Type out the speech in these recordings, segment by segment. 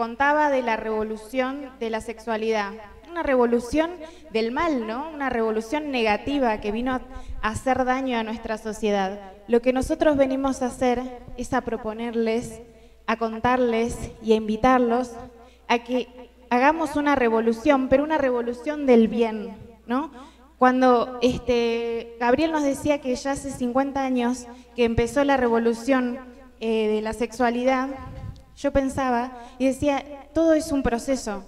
contaba de la revolución de la sexualidad, una revolución del mal, ¿no? Una revolución negativa que vino a hacer daño a nuestra sociedad. Lo que nosotros venimos a hacer es a proponerles, a contarles y a invitarlos a que hagamos una revolución, pero una revolución del bien, ¿no? Cuando este, Gabriel nos decía que ya hace 50 años que empezó la revolución eh, de la sexualidad, yo pensaba y decía, todo es un proceso,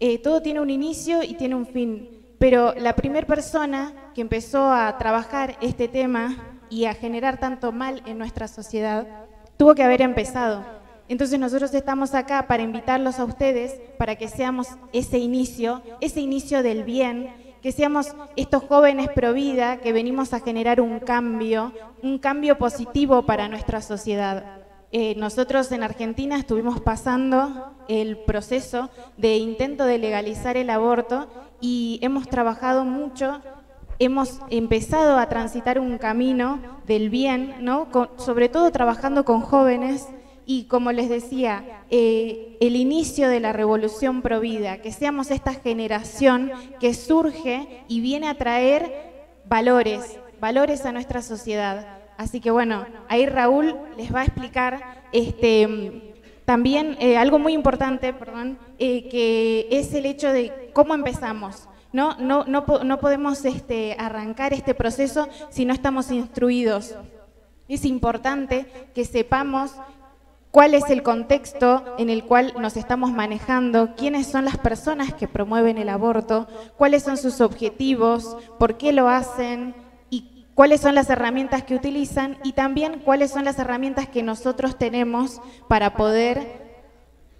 eh, todo tiene un inicio y tiene un fin, pero la primera persona que empezó a trabajar este tema y a generar tanto mal en nuestra sociedad, tuvo que haber empezado. Entonces nosotros estamos acá para invitarlos a ustedes, para que seamos ese inicio, ese inicio del bien, que seamos estos jóvenes pro vida que venimos a generar un cambio, un cambio positivo para nuestra sociedad. Eh, nosotros en Argentina estuvimos pasando el proceso de intento de legalizar el aborto y hemos trabajado mucho, hemos empezado a transitar un camino del bien, ¿no? sobre todo trabajando con jóvenes y como les decía, eh, el inicio de la revolución provida, que seamos esta generación que surge y viene a traer valores, valores a nuestra sociedad. Así que bueno, ahí Raúl les va a explicar este, también eh, algo muy importante, perdón, eh, que es el hecho de cómo empezamos. No, no, podemos este, arrancar este proceso si no estamos instruidos. Es importante que sepamos cuál es el contexto en el cual nos estamos manejando, quiénes son las personas que promueven el aborto, cuáles son sus objetivos, por qué lo hacen, cuáles son las herramientas que utilizan y también cuáles son las herramientas que nosotros tenemos para poder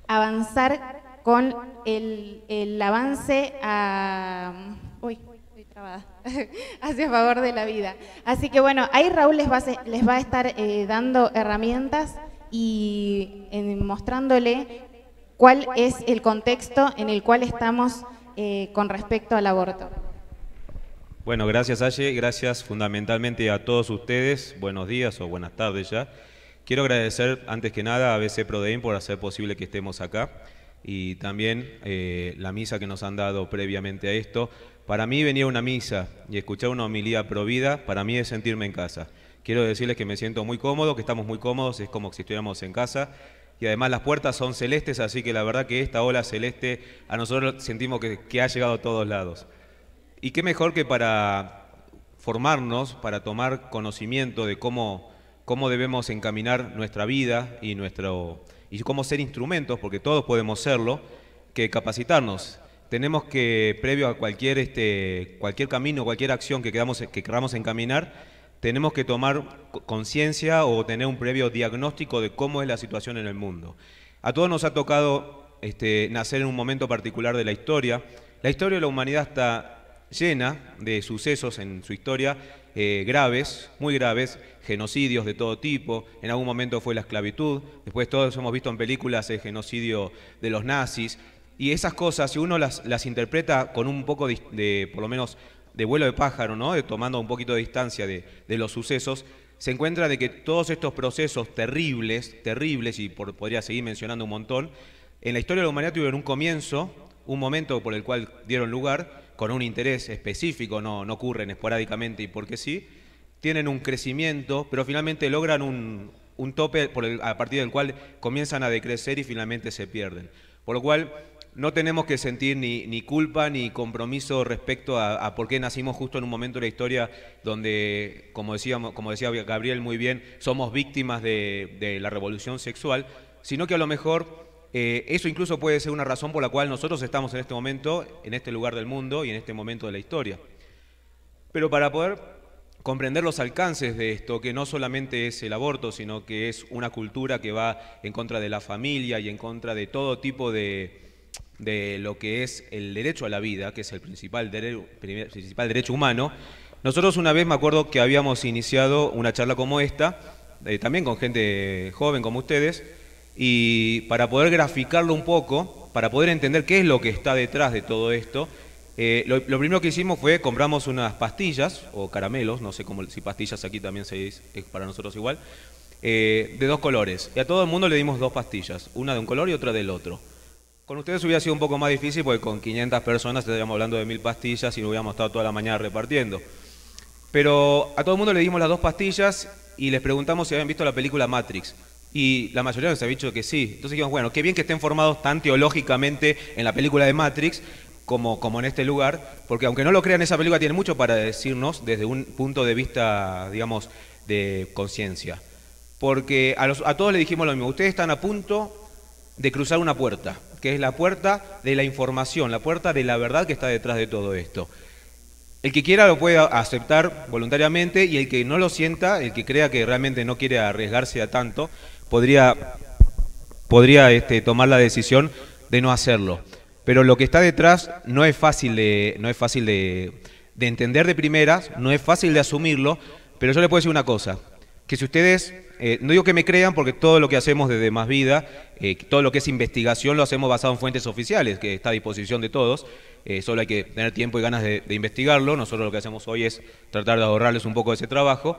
avanzar con el, el avance a... hacia favor de la vida. Así que bueno, ahí Raúl les va a, les va a estar eh, dando herramientas y mostrándole cuál es el contexto en el cual estamos eh, con respecto al aborto. Bueno, gracias Aye, gracias fundamentalmente a todos ustedes. Buenos días o buenas tardes ya. Quiero agradecer antes que nada a BC Prodein por hacer posible que estemos acá y también eh, la misa que nos han dado previamente a esto. Para mí venía una misa y escuchar una homilía provida, para mí es sentirme en casa. Quiero decirles que me siento muy cómodo, que estamos muy cómodos, es como si estuviéramos en casa. Y además las puertas son celestes, así que la verdad que esta ola celeste a nosotros sentimos que ha llegado a todos lados. Y qué mejor que para formarnos, para tomar conocimiento de cómo, cómo debemos encaminar nuestra vida y, nuestro, y cómo ser instrumentos, porque todos podemos serlo, que capacitarnos. Tenemos que, previo a cualquier, este, cualquier camino, cualquier acción que, queramos, que queramos encaminar, tenemos que tomar conciencia o tener un previo diagnóstico de cómo es la situación en el mundo. A todos nos ha tocado este, nacer en un momento particular de la historia. La historia de la humanidad está llena de sucesos en su historia eh, graves, muy graves, genocidios de todo tipo, en algún momento fue la esclavitud, después todos hemos visto en películas el genocidio de los nazis, y esas cosas, si uno las, interpreta con un poco de, por lo menos, de vuelo de pájaro, ¿no? De, tomando un poquito de distancia de, los sucesos, se encuentra de que todos estos procesos terribles, terribles, y podría seguir mencionando un montón, en la historia de la humanidad tuvieron un comienzo, un momento por el cual dieron lugar, con un interés específico, no, no ocurren esporádicamente y porque sí, tienen un crecimiento, pero finalmente logran un, tope a partir del cual comienzan a decrecer y finalmente se pierden. Por lo cual, no tenemos que sentir ni, ni culpa ni compromiso respecto a, por qué nacimos justo en un momento de la historia donde, como, decíamos, como decía Gabriel muy bien, somos víctimas de, de la revolución sexual, sino que a lo mejor eh, eso incluso puede ser una razón por la cual nosotros estamos en este momento, en este lugar del mundo y en este momento de la historia. Pero para poder comprender los alcances de esto, que no solamente es el aborto, sino que es una cultura que va en contra de la familia y en contra de todo tipo de, lo que es el derecho a la vida, que es el principal, principal derecho humano, nosotros una vez me acuerdo que habíamos iniciado una charla como esta, eh, también con gente joven como ustedes, y para poder graficarlo un poco, para poder entender qué es lo que está detrás de todo esto, eh, lo, primero que hicimos fue compramos unas pastillas o caramelos, no sé cómo, si pastillas aquí también se dice, es para nosotros igual, eh, de dos colores. Y a todo el mundo le dimos dos pastillas, una de un color y otra del otro. Con ustedes hubiera sido un poco más difícil porque con 500 personas estaríamos hablando de mil pastillas y no hubiéramos estado toda la mañana repartiendo. Pero a todo el mundo le dimos las dos pastillas y les preguntamos si habían visto la película Matrix. Y la mayoría nos ha dicho que sí. Entonces dijimos, bueno, qué bien que estén formados tan teológicamente en la película de Matrix como, en este lugar, porque aunque no lo crean, esa película tiene mucho para decirnos desde un punto de vista, digamos, de conciencia. Porque a, a todos le dijimos lo mismo, ustedes están a punto de cruzar una puerta, que es la puerta de la información, la puerta de la verdad que está detrás de todo esto. El que quiera lo puede aceptar voluntariamente y el que no lo sienta, el que crea que realmente no quiere arriesgarse a tanto, podría, podría este, tomar la decisión de no hacerlo. Pero lo que está detrás no es fácil de, no es fácil de, entender de primeras, no es fácil de asumirlo, pero yo les puedo decir una cosa, que si ustedes, eh, no digo que me crean porque todo lo que hacemos desde Más Vida, eh, todo lo que es investigación lo hacemos basado en fuentes oficiales, que está a disposición de todos, eh, solo hay que tener tiempo y ganas de investigarlo, nosotros lo que hacemos hoy es tratar de ahorrarles un poco de ese trabajo,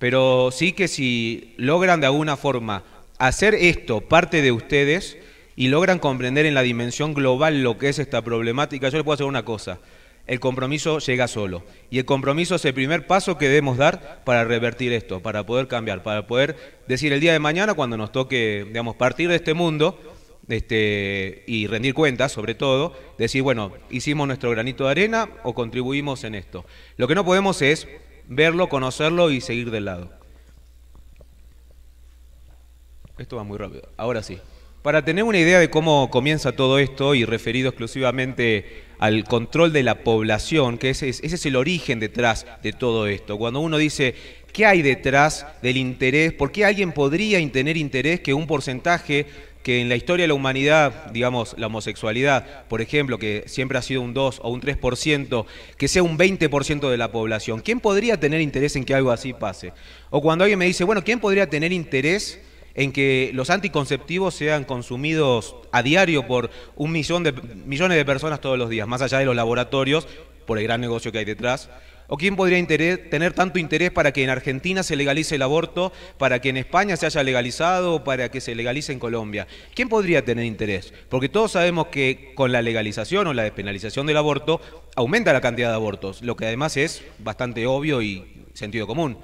pero sí que si logran de alguna forma hacer esto parte de ustedes y logran comprender en la dimensión global lo que es esta problemática, yo les puedo hacer una cosa. El compromiso llega solo. Y el compromiso es el primer paso que debemos dar para revertir esto, para poder cambiar, para poder decir el día de mañana, cuando nos toque, digamos, partir de este mundo, este, y rendir cuentas, sobre todo, decir, bueno, hicimos nuestro granito de arena o contribuimos en esto. Lo que no podemos es verlo, conocerlo y seguir del lado. Esto va muy rápido. Ahora sí. Para tener una idea de cómo comienza todo esto y referido exclusivamente al control de la población, que ese es, ese es el origen detrás de todo esto. Cuando uno dice, ¿qué hay detrás del interés? ¿Por qué alguien podría tener interés que un porcentaje que en la historia de la humanidad, digamos, la homosexualidad, por ejemplo, que siempre ha sido un 2 o un 3%, que sea un 20% de la población. ¿Quién podría tener interés en que algo así pase? O cuando alguien me dice, bueno, ¿quién podría tener interés en que los anticonceptivos sean consumidos a diario por un millón de, millones de personas todos los días, más allá de los laboratorios, por el gran negocio que hay detrás? ¿O quién podría tener tanto interés para que en Argentina se legalice el aborto, para que en España se haya legalizado, para que se legalice en Colombia? ¿Quién podría tener interés? Porque todos sabemos que con la legalización o la despenalización del aborto aumenta la cantidad de abortos, lo que además es bastante obvio y sentido común.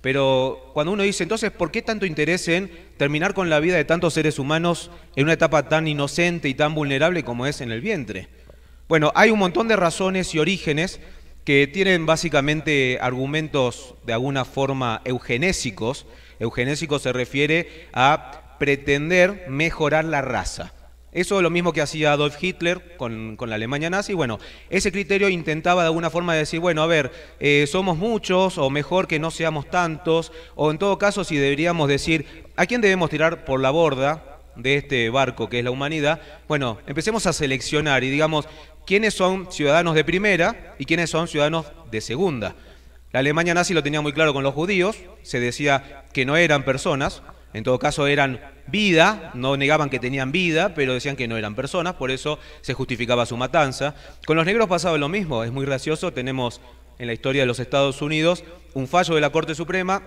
Pero cuando uno dice, entonces, ¿por qué tanto interés en terminar con la vida de tantos seres humanos en una etapa tan inocente y tan vulnerable como es en el vientre? Bueno, hay un montón de razones y orígenes que tienen básicamente argumentos de alguna forma eugenésicos. Eugenésico se refiere a pretender mejorar la raza. Eso es lo mismo que hacía Adolf Hitler con, la Alemania nazi. Bueno, ese criterio intentaba de alguna forma decir, bueno, a ver, eh, somos muchos o mejor que no seamos tantos, o en todo caso si deberíamos decir, ¿a quién debemos tirar por la borda? de este barco que es la humanidad, bueno, empecemos a seleccionar y digamos, quiénes son ciudadanos de primera y quiénes son ciudadanos de segunda. La Alemania nazi lo tenía muy claro con los judíos, se decía que no eran personas, en todo caso eran vida, no negaban que tenían vida, pero decían que no eran personas, por eso se justificaba su matanza. Con los negros pasaba lo mismo, es muy gracioso, tenemos en la historia de los Estados Unidos un fallo de la Corte Suprema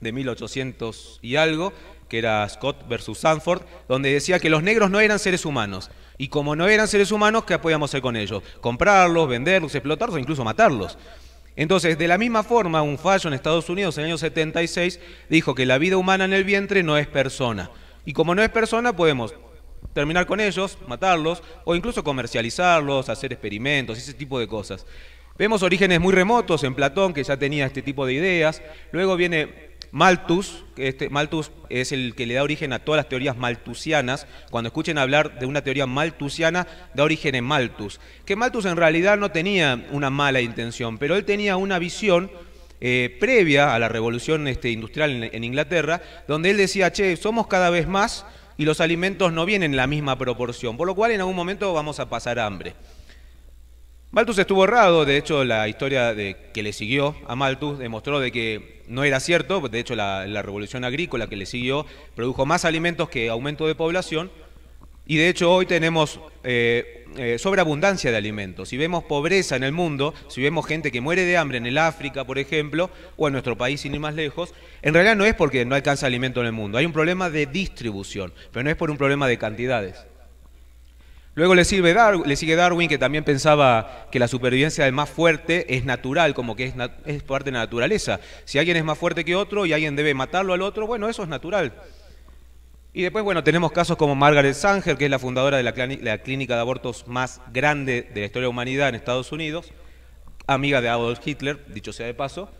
de 1800 y algo, que era Scott versus Sanford, donde decía que los negros no eran seres humanos. Y como no eran seres humanos, ¿qué podíamos hacer con ellos? Comprarlos, venderlos, explotarlos o incluso matarlos. Entonces, de la misma forma, un fallo en Estados Unidos en el año 76 dijo que la vida humana en el vientre no es persona. Y como no es persona, podemos terminar con ellos, matarlos o incluso comercializarlos, hacer experimentos, ese tipo de cosas. Vemos orígenes muy remotos en Platón, que ya tenía este tipo de ideas. Luego viene Malthus, este, Malthus es el que le da origen a todas las teorías malthusianas. Cuando escuchen hablar de una teoría malthusiana, da origen en Malthus. Que Malthus en realidad no tenía una mala intención, pero él tenía una visión eh, previa a la revolución este, industrial en, en Inglaterra, donde él decía, che, somos cada vez más y los alimentos no vienen en la misma proporción, por lo cual en algún momento vamos a pasar hambre. Malthus estuvo errado, de hecho la historia de, que le siguió a Malthus demostró de que no era cierto, de hecho la, revolución agrícola que le siguió produjo más alimentos que aumento de población y de hecho hoy tenemos eh, eh, sobreabundancia de alimentos. Si vemos pobreza en el mundo, si vemos gente que muere de hambre en el África, por ejemplo, o en nuestro país sin ir más lejos, en realidad no es porque no alcanza alimento en el mundo, hay un problema de distribución, pero no es por un problema de cantidades. Luego le, sigue Darwin, que también pensaba que la supervivencia del más fuerte es natural, como que es, es, parte de la naturaleza. Si alguien es más fuerte que otro y alguien debe matarlo al otro, bueno, eso es natural. Y después, bueno, tenemos casos como Margaret Sanger, que es la fundadora de la, la clínica de abortos más grande de la historia de la humanidad en Estados Unidos, amiga de Adolf Hitler, dicho sea de paso,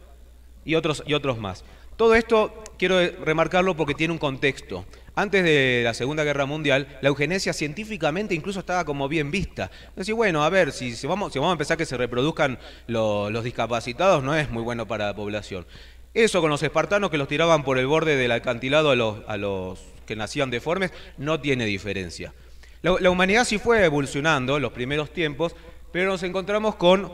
y otros, y otros más. Todo esto quiero remarcarlo porque tiene un contexto. Antes de la Segunda Guerra Mundial, la eugenesia científicamente incluso estaba como bien vista. Decir, bueno, a ver, si, vamos, a vamos a empezar que se reproduzcan los discapacitados, no es muy bueno para la población. Eso con los espartanos que los tiraban por el borde del acantilado a los, que nacían deformes, no tiene diferencia. la humanidad sí fue evolucionando en los primeros tiempos, pero nos encontramos con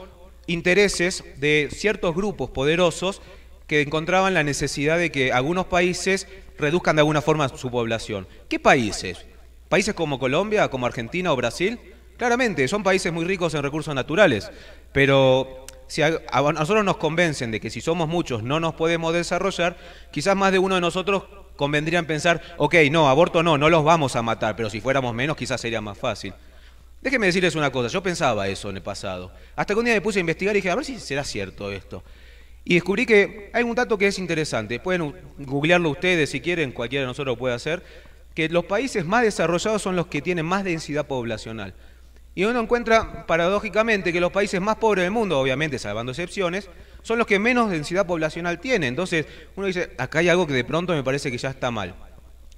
intereses de ciertos grupos poderosos que encontraban la necesidad de que algunos países reduzcan de alguna forma su población. ¿Qué países? Países como Colombia, como Argentina o Brasil, claramente son países muy ricos en recursos naturales, pero si a, nosotros nos convencen de que si somos muchos no nos podemos desarrollar, quizás más de uno de nosotros convendría en pensar, ok, no, aborto no, no los vamos a matar, pero si fuéramos menos quizás sería más fácil. Déjenme decirles una cosa, yo pensaba eso en el pasado. Hasta que un día me puse a investigar y dije, a ver si será cierto esto. Y descubrí que hay un dato que es interesante, pueden googlearlo ustedes si quieren, cualquiera de nosotros puede hacer, que los países más desarrollados son los que tienen más densidad poblacional. Y uno encuentra paradójicamente que los países más pobres del mundo, obviamente salvando excepciones, son los que menos densidad poblacional tienen. Entonces uno dice, acá hay algo que de pronto me parece que ya está mal,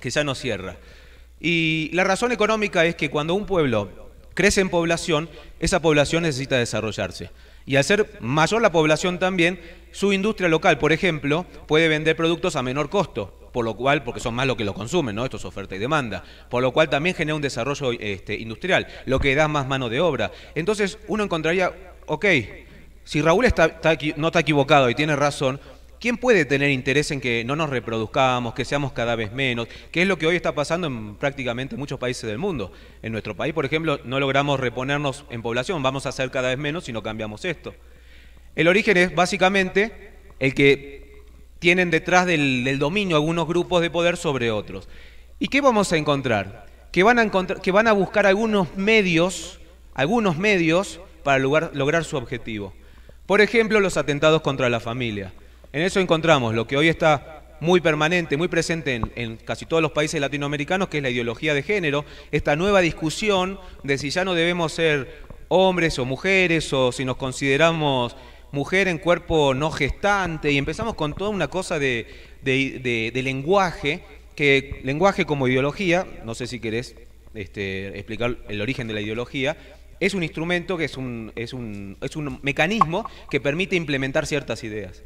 que ya no cierra. Y la razón económica es que cuando un pueblo crece en población, esa población necesita desarrollarse. Y al ser mayor la población también, su industria local, por ejemplo, puede vender productos a menor costo, por lo cual, porque son más los que lo consumen, ¿no? Esto es oferta y demanda, por lo cual también genera un desarrollo este, industrial, lo que da más mano de obra. Entonces uno encontraría, ok, si Raúl está, no está equivocado y tiene razón, ¿Quién puede tener interés en que no nos reproduzcamos, que seamos cada vez menos? ¿Qué es lo que hoy está pasando en prácticamente muchos países del mundo. En nuestro país, por ejemplo, no logramos reponernos en población, vamos a ser cada vez menos si no cambiamos esto. El origen es básicamente el que tienen detrás del, dominio algunos grupos de poder sobre otros. ¿Y qué vamos a encontrar? Que van a, que van a buscar algunos medios, algunos medios para lograr su objetivo. Por ejemplo, los atentados contra la familia. En eso encontramos lo que hoy está muy permanente, muy presente en, casi todos los países latinoamericanos, que es la ideología de género, esta nueva discusión de si ya no debemos ser hombres o mujeres o si nos consideramos mujer en cuerpo no gestante, y empezamos con toda una cosa de, lenguaje, que lenguaje como ideología, no sé si querés este, explicar el origen de la ideología, es un instrumento que es es un, es un mecanismo que permite implementar ciertas ideas.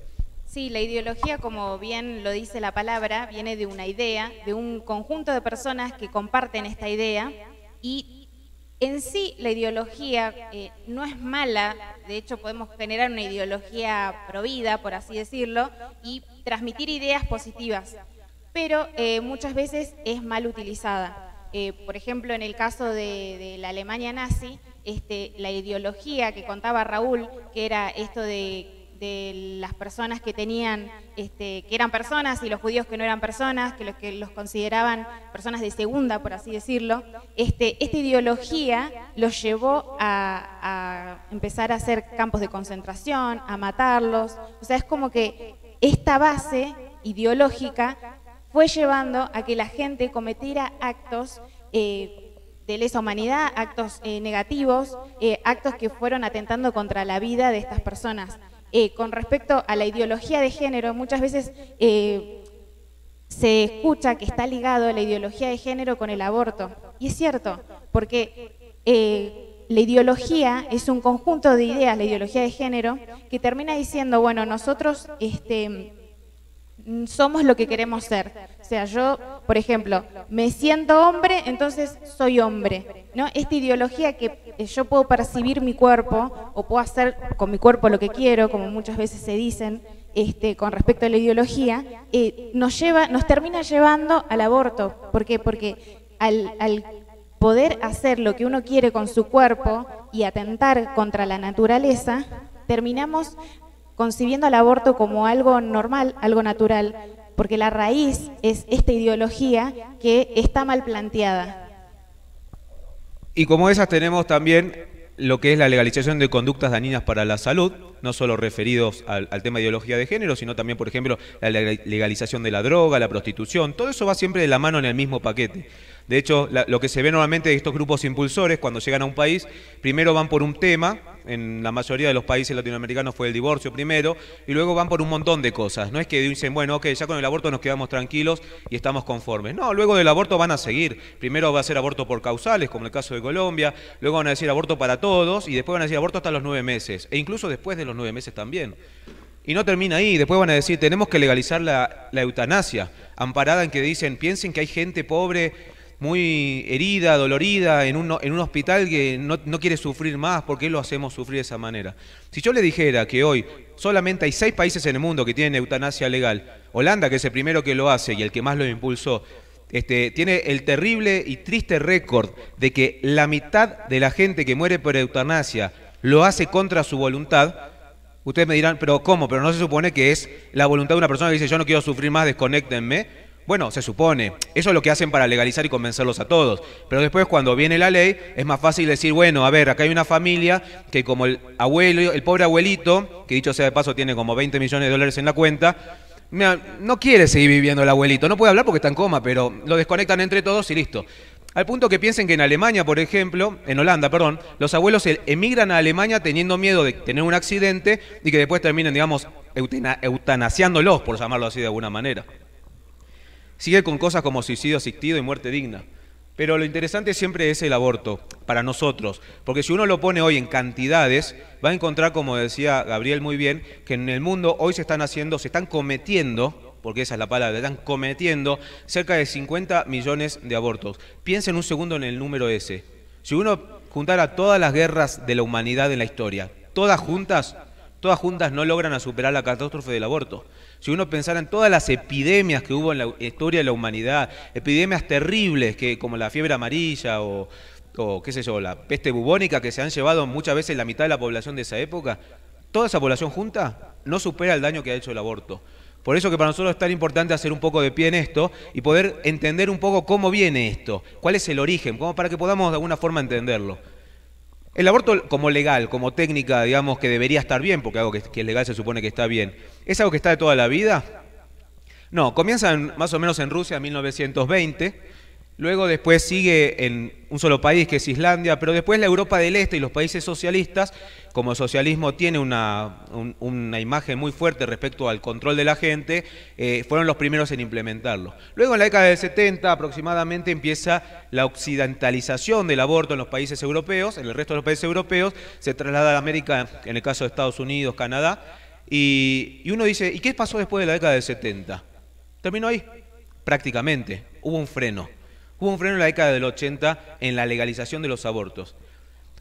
Sí, la ideología, como bien lo dice la palabra, viene de una idea, de un conjunto de personas que comparten esta idea y en sí la ideología eh, no es mala, de hecho podemos generar una ideología provida, por así decirlo, y transmitir ideas positivas, pero eh, muchas veces es mal utilizada. Eh, por ejemplo, en el caso de, la Alemania nazi, este, la ideología que contaba Raúl, que era esto de de las personas que tenían, este, que eran personas y los judíos que no eran personas, que los que los consideraban personas de segunda, por así decirlo, este, esta ideología los llevó a, empezar a hacer campos de concentración, a matarlos. O sea, es como que esta base ideológica fue llevando a que la gente cometiera actos eh, de lesa humanidad, actos eh, negativos, eh, actos que fueron atentando contra la vida de estas personas. Eh, con respecto a la ideología de género, muchas veces eh, se escucha que está ligado la ideología de género con el aborto. Y es cierto, porque eh, la ideología es un conjunto de ideas, la ideología de género, que termina diciendo, bueno, nosotros este, somos lo que queremos ser. O sea, yo, por ejemplo, me siento hombre, entonces soy hombre. ¿no? Esta ideología que eh, yo puedo percibir mi cuerpo o puedo hacer con mi cuerpo lo que quiero, como muchas veces se dicen este, con respecto a la ideología, eh, nos, lleva, nos termina llevando al aborto. ¿Por qué? Porque al poder hacer lo que uno quiere con su cuerpo y atentar contra la naturaleza, terminamos concibiendo al aborto como algo normal, algo natural, porque la raíz es esta ideología que está mal planteada. Y como esas tenemos también lo que es la legalización de conductas dañinas para la salud, no solo referidos al, tema de ideología de género, sino también, por ejemplo, la legalización de la droga, la prostitución, todo eso va siempre de la mano en el mismo paquete. De hecho, lo que se ve normalmente de estos grupos impulsores cuando llegan a un país, primero van por un tema, en la mayoría de los países latinoamericanos fue el divorcio primero, y luego van por un montón de cosas. No es que dicen, bueno, ok, ya con el aborto nos quedamos tranquilos y estamos conformes. No, luego del aborto van a seguir. Primero va a ser aborto por causales, como el caso de Colombia, luego van a decir aborto para todos, y después van a decir aborto hasta los nueve meses, e incluso después de los nueve meses también. Y no termina ahí, después van a decir, tenemos que legalizar la, la eutanasia, amparada en que dicen, piensen que hay gente pobre muy herida, dolorida, en un, en un hospital que no, quiere sufrir más, ¿por qué lo hacemos sufrir de esa manera? Si yo le dijera que hoy solamente hay seis países en el mundo que tienen eutanasia legal, Holanda, que es el primero que lo hace y el que más lo impulsó, este, tiene el terrible y triste récord de que la mitad de la gente que muere por eutanasia lo hace contra su voluntad, ustedes me dirán, pero ¿cómo? Pero no se supone que es la voluntad de una persona que dice, yo no quiero sufrir más, desconectenme. Bueno, se supone. Eso es lo que hacen para legalizar y convencerlos a todos. Pero después cuando viene la ley, es más fácil decir, bueno, a ver, acá hay una familia que como el abuelo, el pobre abuelito, que dicho sea de paso tiene como 20 millones de dólares en la cuenta, no quiere seguir viviendo el abuelito, no puede hablar porque está en coma, pero lo desconectan entre todos y listo. Al punto que piensen que en Alemania, por ejemplo, en Holanda, perdón, los abuelos e-, emigran a Alemania teniendo miedo de tener un accidente y que después terminen, digamos, eutanasiándolos, por llamarlo así de alguna manera. Sigue con cosas como suicidio asistido y muerte digna. Pero lo interesante siempre es el aborto para nosotros, porque si uno lo pone hoy en cantidades, va a encontrar, como decía Gabriel muy bien, que en el mundo hoy se están haciendo, se están cometiendo, porque esa es la palabra, están cometiendo cerca de 50 millones de abortos. Piensen un segundo en el número ese. Si uno juntara todas las guerras de la humanidad en la historia, todas juntas, todas juntas no logran a superar la catástrofe del aborto. Si uno pensara en todas las epidemias que hubo en la historia de la humanidad, epidemias terribles que, como la fiebre amarilla o, qué sé yo, la peste bubónica que se han llevado muchas veces la mitad de la población de esa época, toda esa población junta no supera el daño que ha hecho el aborto. Por eso que para nosotros es tan importante hacer un poco de pie en esto y poder entender un poco cómo viene esto, cuál es el origen, como para que podamos de alguna forma entenderlo. El aborto como legal, como técnica, digamos, que debería estar bien, porque algo que, es legal se supone que está bien, ¿es algo que está de toda la vida? No, comienza más o menos en Rusia en 1920, Luego después sigue en un solo país, que es Islandia, pero después la Europa del Este y los países socialistas, como el socialismo tiene una, imagen muy fuerte respecto al control de la gente, eh, fueron los primeros en implementarlo. Luego en la década del 70 aproximadamente empieza la occidentalización del aborto en los países europeos, en el resto de los países europeos, se traslada a América, en el caso de Estados Unidos, Canadá, y, y uno dice, ¿y qué pasó después de la década del 70? Terminó ahí, prácticamente, hubo un freno. Hubo un freno en la década del 80 en la legalización de los abortos.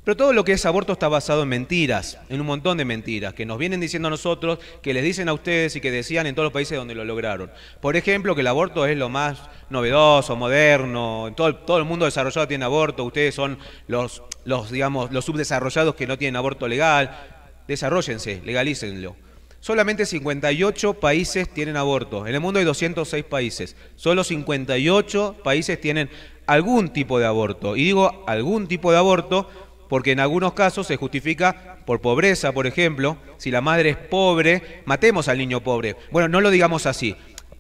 Pero todo lo que es aborto está basado en mentiras, en un montón de mentiras que nos vienen diciendo a nosotros, que les dicen a ustedes y que decían en todos los países donde lo lograron. Por ejemplo, que el aborto es lo más novedoso, moderno, todo, todo el mundo desarrollado tiene aborto, ustedes son los, los, digamos, los subdesarrollados que no tienen aborto legal. Desarrollense, legalícenlo. Solamente 58 países tienen aborto. En el mundo hay 206 países. Solo 58 países tienen algún tipo de aborto. Y digo algún tipo de aborto porque en algunos casos se justifica por pobreza, por ejemplo. Si la madre es pobre, matemos al niño pobre. Bueno, no lo digamos así.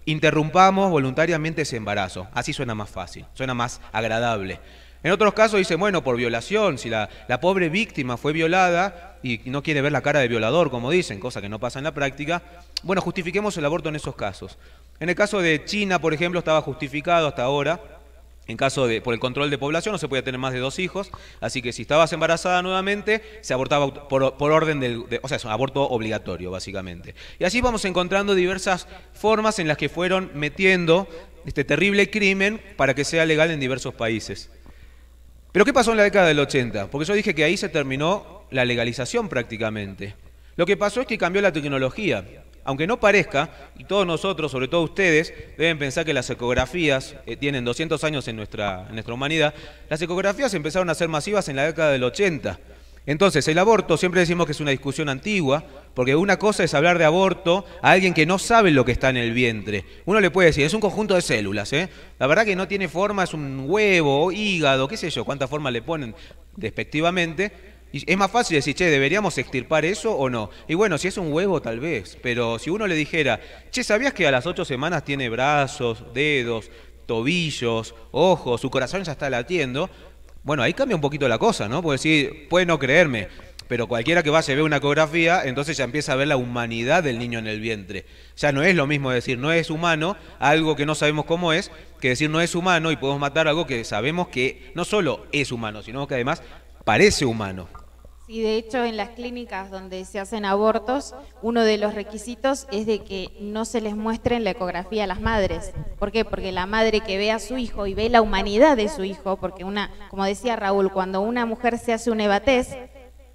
Interrumpamos voluntariamente ese embarazo. Así suena más fácil, suena más agradable. En otros casos dicen, bueno, por violación, si la, la pobre víctima fue violada, y no quiere ver la cara de violador, como dicen, cosa que no pasa en la práctica, bueno, justifiquemos el aborto en esos casos. En el caso de China, por ejemplo, estaba justificado hasta ahora, en caso de, por el control de población, no se podía tener más de dos hijos, así que si estabas embarazada nuevamente, se abortaba por, orden del, o sea, es un aborto obligatorio, básicamente. Y así vamos encontrando diversas formas en las que fueron metiendo este terrible crimen para que sea legal en diversos países. Pero ¿qué pasó en la década del 80? Porque yo dije que ahí se terminó la legalización prácticamente. Lo que pasó es que cambió la tecnología. Aunque no parezca, y todos nosotros, sobre todo ustedes, deben pensar que las ecografías eh, tienen 200 años en nuestra, en nuestra humanidad, las ecografías empezaron a ser masivas en la década del 80. Entonces, el aborto, siempre decimos que es una discusión antigua, porque una cosa es hablar de aborto a alguien que no sabe lo que está en el vientre. Uno le puede decir, es un conjunto de células, ¿eh? La verdad que no tiene forma, es un huevo, hígado, qué sé yo, cuánta forma le ponen despectivamente, y es más fácil decir, che, ¿deberíamos extirpar eso o no? Y bueno, si es un huevo, tal vez. Pero si uno le dijera, che, ¿sabías que a las ocho semanas tiene brazos, dedos, tobillos, ojos, su corazón ya está latiendo? Bueno, ahí cambia un poquito la cosa, ¿no? Porque decir, puede no creerme. Pero cualquiera que vaya y ve una ecografía, entonces ya empieza a ver la humanidad del niño en el vientre. Ya no es lo mismo decir no es humano, algo que no sabemos cómo es, que decir no es humano y podemos matar algo que sabemos que no solo es humano, sino que además parece humano. Sí, de hecho en las clínicas donde se hacen abortos, uno de los requisitos es de que no se les muestre la ecografía a las madres. ¿Por qué? Porque la madre que ve a su hijo y ve la humanidad de su hijo, porque una, como decía Raúl, cuando una mujer se hace un evatez,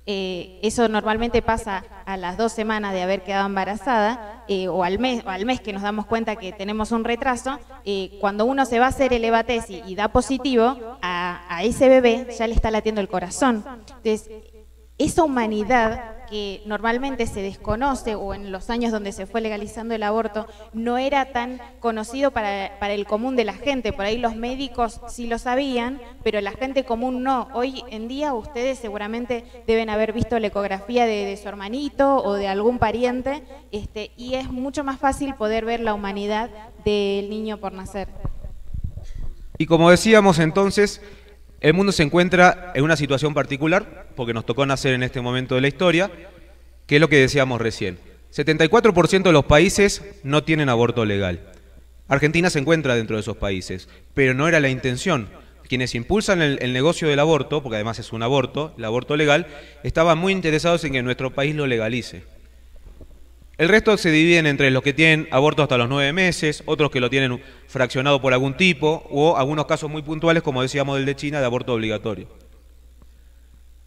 eh, eso normalmente pasa a las dos semanas de haber quedado embarazada eh, o, al mes, o al mes que nos damos cuenta que tenemos un retraso, eh, cuando uno se va a hacer el EVATESI y, y da positivo, a a, ese bebé ya le está latiendo el corazón. Entonces, esa humanidad que normalmente se desconoce o en los años donde se fue legalizando el aborto no era tan conocido para, el común de la gente. Por ahí los médicos sí lo sabían, pero la gente común no. Hoy en día ustedes seguramente deben haber visto la ecografía de, su hermanito o de algún pariente este, y es mucho más fácil poder ver la humanidad del niño por nacer. Y como decíamos entonces, el mundo se encuentra en una situación particular, porque nos tocó nacer en este momento de la historia, que es lo que decíamos recién. 74% de los países no tienen aborto legal. Argentina se encuentra dentro de esos países, pero no era la intención. Quienes impulsan el, el, negocio del aborto, porque además es un aborto, el aborto legal, estaban muy interesados en que nuestro país lo legalice. El resto se dividen entre los que tienen aborto hasta los nueve meses, otros que lo tienen fraccionado por algún tipo, o algunos casos muy puntuales, como decíamos del de China, de aborto obligatorio.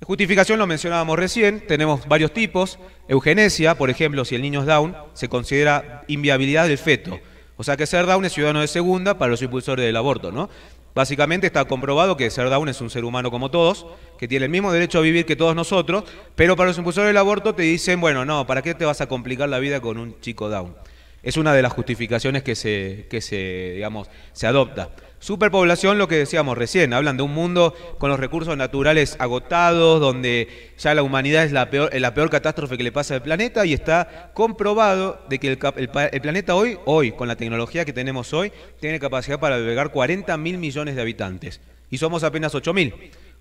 Justificación lo mencionábamos recién, tenemos varios tipos. Eugenesia, por ejemplo, si el niño es Down, se considera inviabilidad del feto. O sea que ser Down es ciudadano de segunda para los impulsores del aborto, ¿no? Básicamente está comprobado que ser Down es un ser humano como todos, que tiene el mismo derecho a vivir que todos nosotros, pero para los impulsores del aborto te dicen, bueno, no, ¿para qué te vas a complicar la vida con un chico Down? Es una de las justificaciones que se, que se, digamos, se adopta. Superpoblación, lo que decíamos recién, hablan de un mundo con los recursos naturales agotados, donde ya la humanidad es la peor, la peor catástrofe que le pasa al planeta y está comprobado de que el, planeta hoy, hoy, con la tecnología que tenemos hoy, tiene capacidad para albergar 40 mil millones de habitantes y somos apenas 8 mil.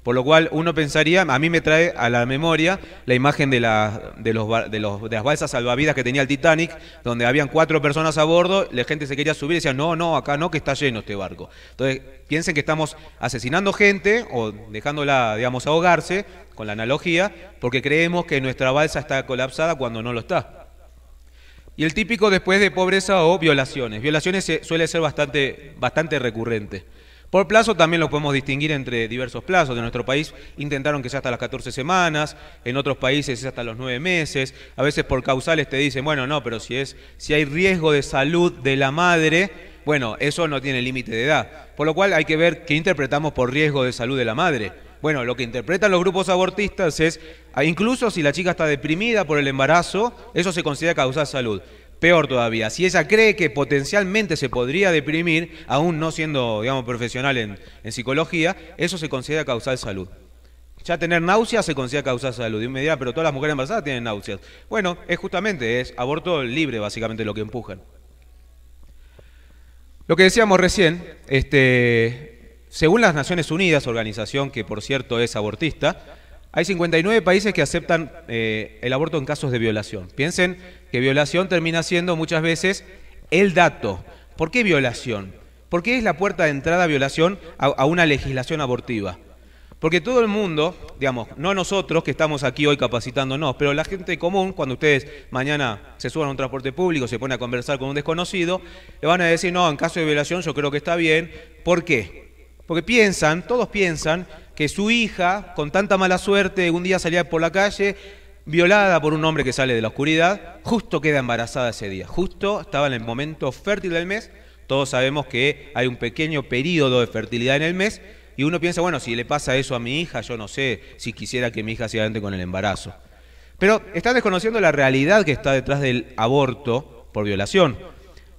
Por lo cual uno pensaría, a mí me trae a la memoria la imagen de, la, de, de, los, de, las balsas salvavidas que tenía el Titanic, donde habían cuatro personas a bordo, la gente se quería subir y decía, no, no, acá no, que está lleno este barco. Entonces, piensen que estamos asesinando gente o dejándola, digamos, ahogarse, con la analogía, porque creemos que nuestra balsa está colapsada cuando no lo está. Y el típico después de pobreza o violaciones. Violaciones suele ser bastante, bastante recurrente. Por plazo también lo podemos distinguir entre diversos plazos. En nuestro país intentaron que sea hasta las 14 semanas, en otros países es hasta los 9 meses. A veces por causales te dicen, bueno, no, pero si, es, si hay riesgo de salud de la madre, bueno, eso no tiene límite de edad. Por lo cual hay que ver qué interpretamos por riesgo de salud de la madre. Bueno, lo que interpretan los grupos abortistas es, incluso si la chica está deprimida por el embarazo, eso se considera causar salud. Peor todavía, si ella cree que potencialmente se podría deprimir, aún no siendo, digamos, profesional en, psicología, eso se considera causal salud. Ya tener náuseas se considera causal salud. Y me dirá, pero todas las mujeres embarazadas tienen náuseas. Bueno, es justamente, es aborto libre, básicamente, lo que empujan. Lo que decíamos recién, este, según las Naciones Unidas, organización que por cierto es abortista, hay 59 países que aceptan eh, el aborto en casos de violación. Piensen que violación termina siendo muchas veces el dato. ¿Por qué violación? ¿Por qué es la puerta de entrada a violación a, una legislación abortiva? Porque todo el mundo, digamos, no nosotros que estamos aquí hoy capacitándonos, pero la gente común, cuando ustedes mañana se suban a un transporte público, se pone a conversar con un desconocido, le van a decir, no, en caso de violación yo creo que está bien. ¿Por qué? Porque piensan, todos piensan, que su hija, con tanta mala suerte, un día salía por la calle, violada por un hombre que sale de la oscuridad, justo queda embarazada ese día, justo estaba en el momento fértil del mes, todos sabemos que hay un pequeño periodo de fertilidad en el mes, y uno piensa, bueno, si le pasa eso a mi hija, yo no sé si quisiera que mi hija se adelante con el embarazo. Pero están desconociendo la realidad que está detrás del aborto por violación.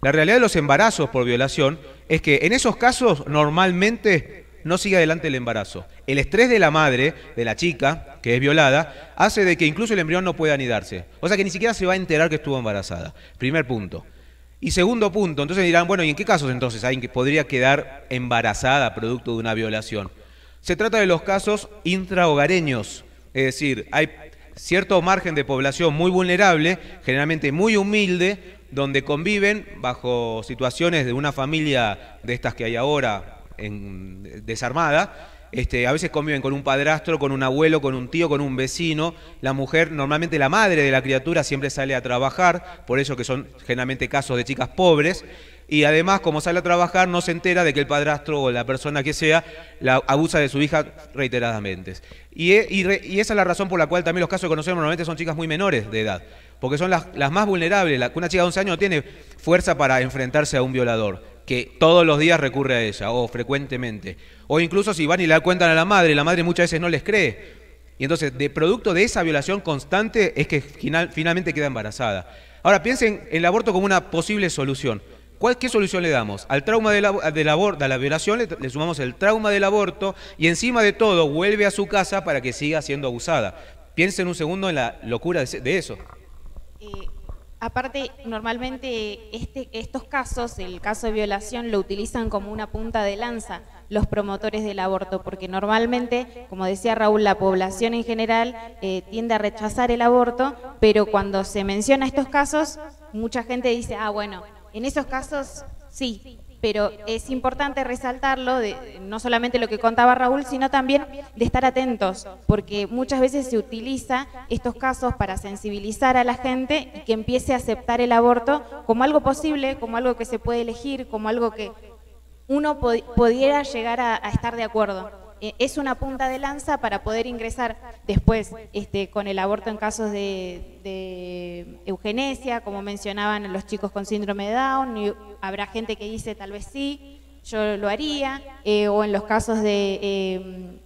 La realidad de los embarazos por violación es que en esos casos normalmente no sigue adelante el embarazo. El estrés de la madre, de la chica, que es violada, hace de que incluso el embrión no pueda anidarse. O sea que ni siquiera se va a enterar que estuvo embarazada. Primer punto. Y segundo punto, entonces dirán, bueno, ¿y en qué casos entonces alguien que podría quedar embarazada producto de una violación? Se trata de los casos intrahogareños, es decir, hay cierto margen de población muy vulnerable, generalmente muy humilde, donde conviven bajo situaciones de una familia de estas que hay ahora, desarmada, este, a veces conviven con un padrastro, con un abuelo, con un tío, con un vecino. La mujer, normalmente la madre de la criatura, siempre sale a trabajar, por eso que son generalmente casos de chicas pobres. Y además, como sale a trabajar, no se entera de que el padrastro o la persona que sea la abusa de su hija reiteradamente. Y, e, esa es la razón por la cual también los casos que conocemos normalmente son chicas muy menores de edad, porque son las, más vulnerables. una chica de 11 años no tiene fuerza para enfrentarse a un violador que todos los días recurre a ella o frecuentemente. O incluso si van y la cuentan a la madre, la madre muchas veces no les cree. Y entonces, de producto de esa violación constante es que finalmente queda embarazada. Ahora piensen en el aborto como una posible solución. ¿Cuál, ¿Qué solución le damos? Al trauma del, de la a la violación le, sumamos el trauma del aborto y encima de todo vuelve a su casa para que siga siendo abusada. Piensen un segundo en la locura de, eso. Eh, Aparte, normalmente este, estos casos, el caso de violación, lo utilizan como una punta de lanza los promotores del aborto, porque normalmente, como decía Raúl, la población en general eh, tiende a rechazar el aborto, pero cuando se menciona estos casos, mucha gente dice, ah, bueno, en esos casos sí, pero es importante resaltarlo, no solamente lo que contaba Raúl, sino también de estar atentos, porque muchas veces se utiliza estos casos para sensibilizar a la gente y que empiece a aceptar el aborto como algo posible, como algo que se puede elegir, como algo que uno pudiera llegar a estar de acuerdo. Eh, es una punta de lanza para poder ingresar después este, con el aborto en casos de, eugenesia, como mencionaban los chicos con síndrome de Down, habrá gente que dice tal vez sí, yo lo haría, eh, o en los casos de, em,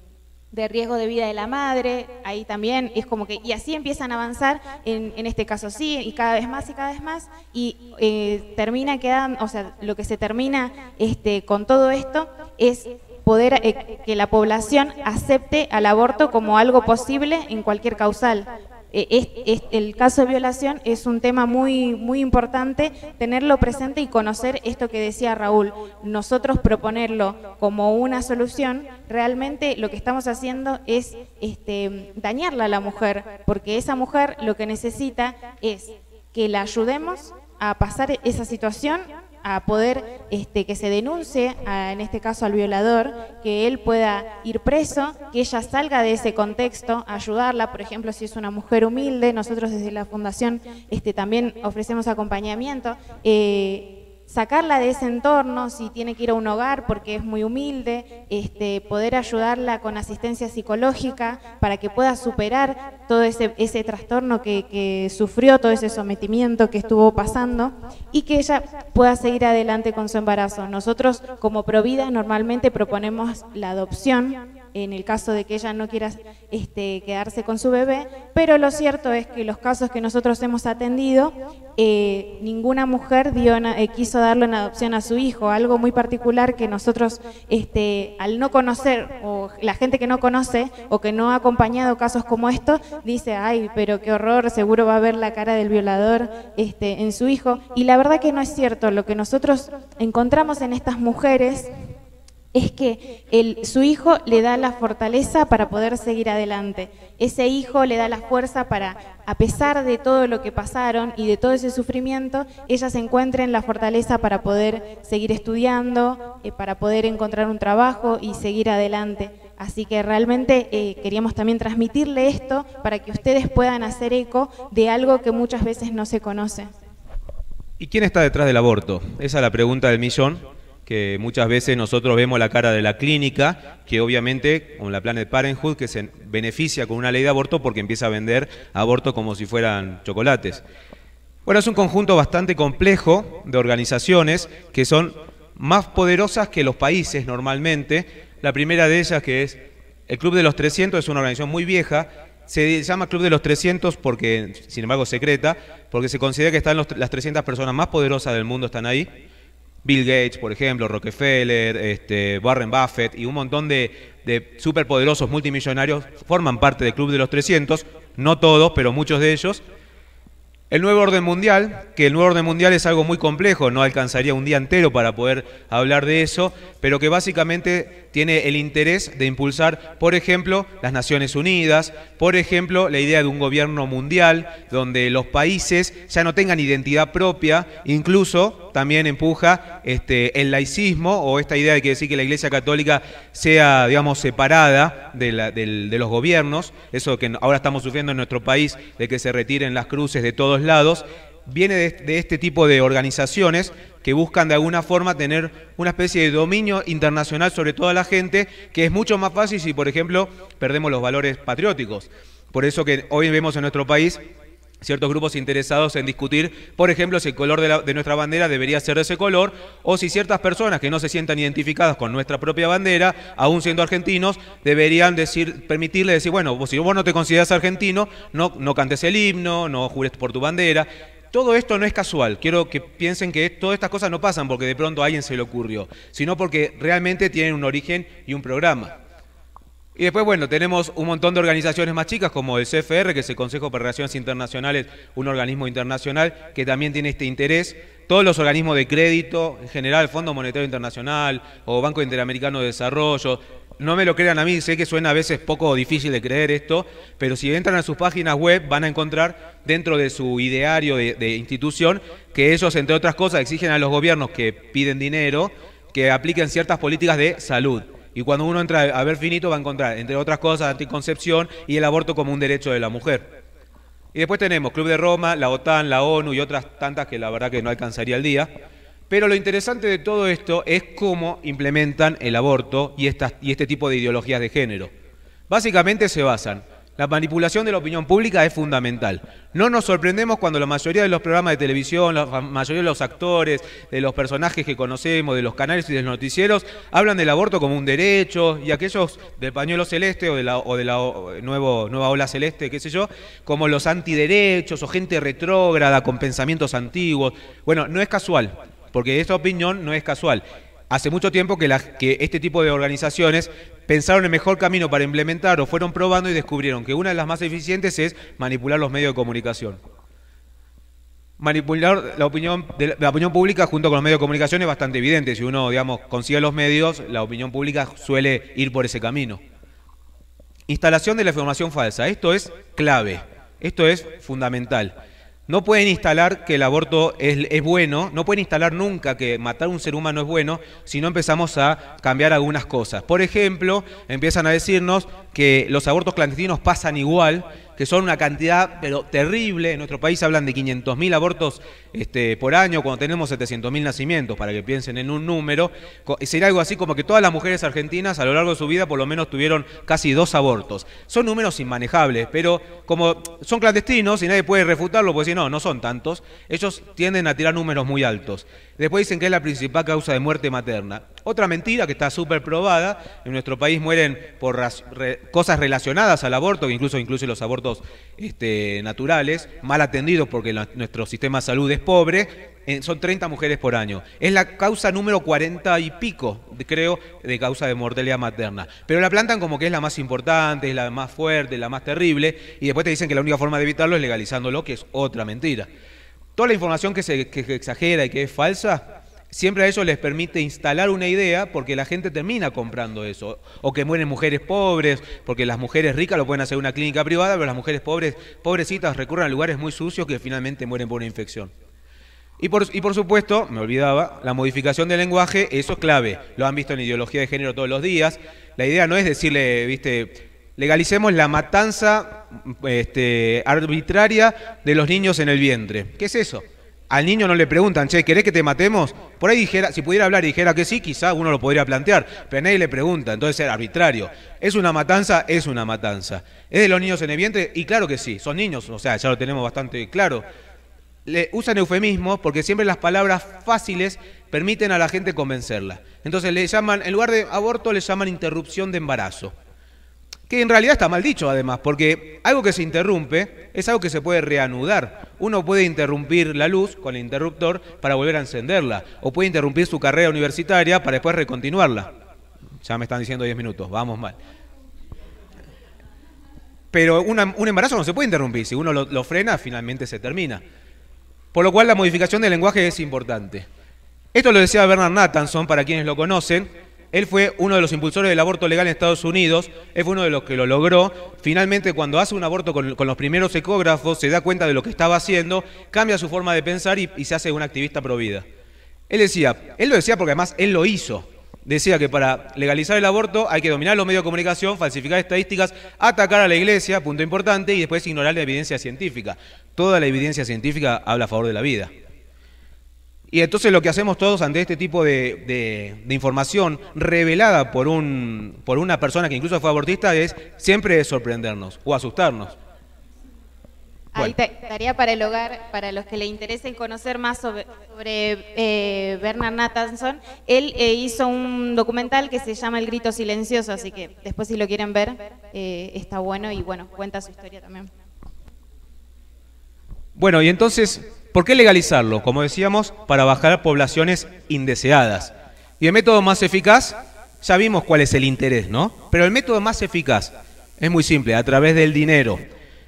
de, riesgo de vida de la madre, ahí también es como que, y así empiezan a avanzar, en, este caso sí, y cada vez más y cada vez más, y eh, termina quedando, o sea, lo que se termina este, con todo esto es poder eh, que la población acepte al aborto como algo posible en cualquier causal. Eh, el caso de violación es un tema muy, muy importante tenerlo presente y conocer esto que decía Raúl. Nosotros proponerlo como una solución, realmente lo que estamos haciendo es este, dañarla a la mujer, porque esa mujer lo que necesita es que la ayudemos a pasar esa situación a poder este, que se denuncie, en este caso al violador, que él pueda ir preso, que ella salga de ese contexto, ayudarla, por ejemplo, si es una mujer humilde, nosotros desde la Fundación este, también ofrecemos acompañamiento. Eh, sacarla de ese entorno, si tiene que ir a un hogar porque es muy humilde, este, poder ayudarla con asistencia psicológica para que pueda superar todo ese, trastorno que, que sufrió, todo ese sometimiento que estuvo pasando y que ella pueda seguir adelante con su embarazo. Nosotros como Provida normalmente proponemos la adopción en el caso de que ella no quiera este, quedarse con su bebé, pero lo cierto es que los casos que nosotros hemos atendido, eh, ninguna mujer dio, eh, quiso darlo en adopción a su hijo, algo muy particular que nosotros, este, al no conocer, o la gente que no conoce o que no ha acompañado casos como estos, dice, ay, pero qué horror, seguro va a ver la cara del violador este, en su hijo. Y la verdad que no es cierto, lo que nosotros encontramos en estas mujeres es que su hijo le da la fortaleza para poder seguir adelante. Ese hijo le da la fuerza para, a pesar de todo lo que pasaron y de todo ese sufrimiento, ella se encuentra en la fortaleza para poder seguir estudiando, eh, para poder encontrar un trabajo y seguir adelante. Así que realmente eh, queríamos también transmitirle esto para que ustedes puedan hacer eco de algo que muchas veces no se conoce. ¿Y quién está detrás del aborto? Esa es la pregunta del millón que muchas veces nosotros vemos la cara de la clínica, que obviamente, con la Planet Parenthood, que se beneficia con una ley de aborto porque empieza a vender aborto como si fueran chocolates. Bueno, es un conjunto bastante complejo de organizaciones que son más poderosas que los países normalmente. La primera de ellas, que es el Club de los 300, es una organización muy vieja, se llama Club de los 300 porque, sin embargo, secreta, porque se considera que están las 300 personas más poderosas del mundo están ahí. Bill Gates, por ejemplo, Rockefeller, este, Warren Buffett y un montón de, de superpoderosos multimillonarios forman parte del Club de los 300, no todos, pero muchos de ellos. El nuevo orden mundial, que el nuevo orden mundial es algo muy complejo, no alcanzaría un día entero para poder hablar de eso, pero que básicamente tiene el interés de impulsar, por ejemplo, las Naciones Unidas, por ejemplo, la idea de un gobierno mundial donde los países ya no tengan identidad propia, incluso también empuja este, el laicismo o esta idea de que decir que la Iglesia Católica sea, digamos, separada de, de los gobiernos, eso que ahora estamos sufriendo en nuestro país, de que se retiren las cruces de todos lados, viene de, este tipo de organizaciones que buscan de alguna forma tener una especie de dominio internacional sobre toda la gente, que es mucho más fácil si, por ejemplo, perdemos los valores patrióticos. Por eso que hoy vemos en nuestro país ciertos grupos interesados en discutir, por ejemplo, si el color de, nuestra bandera debería ser de ese color, o si ciertas personas que no se sientan identificadas con nuestra propia bandera, aún siendo argentinos, deberían decir, permitirle decir, bueno, si vos no te consideras argentino, no, no cantes el himno, no jures por tu bandera todo esto no es casual. Quiero que piensen que todas estas cosas no pasan porque de pronto a alguien se le ocurrió, sino porque realmente tienen un origen y un programa. Y después, bueno, tenemos un montón de organizaciones más chicas como el CFR, que es el Consejo para Relaciones Internacionales, un organismo internacional que también tiene este interés. Todos los organismos de crédito, en general, Fondo Monetario Internacional o Banco Interamericano de Desarrollo, no me lo crean a mí, sé que suena a veces poco difícil de creer esto, pero si entran a sus páginas web van a encontrar dentro de su ideario de, institución que ellos, entre otras cosas, exigen a los gobiernos que piden dinero, que apliquen ciertas políticas de salud. Y cuando uno entra a ver finito va a encontrar, entre otras cosas, anticoncepción y el aborto como un derecho de la mujer. Y después tenemos Club de Roma, la OTAN, la ONU y otras tantas que la verdad que no alcanzaría el día. Pero lo interesante de todo esto es cómo implementan el aborto y, este tipo de ideologías de género. Básicamente se basan. La manipulación de la opinión pública es fundamental. No nos sorprendemos cuando la mayoría de los programas de televisión, la mayoría de los actores, de los personajes que conocemos, de los canales y de los noticieros, hablan del aborto como un derecho y aquellos del pañuelo celeste o de la, nueva ola celeste, qué sé yo, como los antiderechos o gente retrógrada con pensamientos antiguos. Bueno, no es casual porque esta opinión no es casual. Hace mucho tiempo que, este tipo de organizaciones pensaron el mejor camino para implementar o fueron probando y descubrieron que una de las más eficientes es manipular los medios de comunicación. Manipular la opinión, de la opinión pública junto con los medios de comunicación es bastante evidente. Si uno, digamos, consigue los medios, la opinión pública suele ir por ese camino. Instalación de la información falsa. Esto es clave. Esto es fundamental. No pueden instalar que el aborto es, bueno, no pueden instalar nunca que matar a un ser humano es bueno si no empezamos a cambiar algunas cosas. Por ejemplo, empiezan a decirnos que los abortos clandestinos pasan igual que son una cantidad pero terrible. En nuestro país hablan de 500.000 abortos este, por año cuando tenemos 700.000 nacimientos, para que piensen en un número. Sería algo así como que todas las mujeres argentinas a lo largo de su vida por lo menos tuvieron casi dos abortos. Son números inmanejables, pero como son clandestinos y nadie puede refutarlo, pues si no, no son tantos, ellos tienden a tirar números muy altos. Después dicen que es la principal causa de muerte materna. Otra mentira que está súper probada, en nuestro país mueren por cosas relacionadas al aborto, incluso incluso los abortos este, naturales, mal atendidos porque nuestro sistema de salud es pobre, eh, son 30 mujeres por año. Es la causa número 40 y pico, creo, de causa de mortalidad materna. Pero la plantan como que es la más importante, es la más fuerte, la más terrible, y después te dicen que la única forma de evitarlo es legalizándolo, que es otra mentira. Toda la información que se exagera y que es falsa, siempre a eso les permite instalar una idea porque la gente termina comprando eso. O que mueren mujeres pobres, porque las mujeres ricas lo pueden hacer en una clínica privada, pero las mujeres pobres, pobrecitas, recurren a lugares muy sucios que finalmente mueren por una infección. Y por, y por, supuesto, me olvidaba, la modificación del lenguaje, eso es clave. Lo han visto en ideología de género todos los días. La idea no es decirle, viste, legalicemos la matanza este, arbitraria de los niños en el vientre. ¿Qué es eso? Al niño no le preguntan, che, ¿querés que te matemos? Por ahí dijera, si pudiera hablar y dijera que sí, quizá uno lo podría plantear, pero le pregunta, entonces es arbitrario. ¿Es una matanza? Es una matanza. ¿Es de los niños en el vientre? Y claro que sí, son niños, o sea, ya lo tenemos bastante claro. Le usan eufemismos porque siempre las palabras fáciles permiten a la gente convencerla. Entonces le llaman, en lugar de aborto, le llaman interrupción de embarazo que en realidad está mal dicho además, porque algo que se interrumpe es algo que se puede reanudar. Uno puede interrumpir la luz con el interruptor para volver a encenderla, o puede interrumpir su carrera universitaria para después recontinuarla. Ya me están diciendo 10 minutos, vamos mal. Pero un embarazo no se puede interrumpir, si uno lo, lo frena, finalmente se termina. Por lo cual la modificación del lenguaje es importante. Esto lo decía Bernard Nathanson, para quienes lo conocen, él fue uno de los impulsores del aborto legal en Estados Unidos, él fue uno de los que lo logró. Finalmente, cuando hace un aborto con, los primeros ecógrafos, se da cuenta de lo que estaba haciendo, cambia su forma de pensar y, se hace un activista pro vida. Él decía, él lo decía porque además él lo hizo. Decía que para legalizar el aborto hay que dominar los medios de comunicación, falsificar estadísticas, atacar a la iglesia, punto importante, y después ignorar la evidencia científica. Toda la evidencia científica habla a favor de la vida. Y entonces lo que hacemos todos ante este tipo de, información revelada por, un, por una persona que incluso fue abortista es siempre sorprendernos o asustarnos. Ahí estaría para el hogar, para los que le interesen conocer más sobre, eh, Bernard Nathanson. Él eh, hizo un documental que se llama El Grito Silencioso, así que después si lo quieren ver, eh, está bueno y bueno, cuenta su historia también. Bueno, y entonces ¿Por qué legalizarlo? Como decíamos, para bajar poblaciones indeseadas. Y el método más eficaz, ya vimos cuál es el interés, ¿no? Pero el método más eficaz es muy simple, a través del dinero.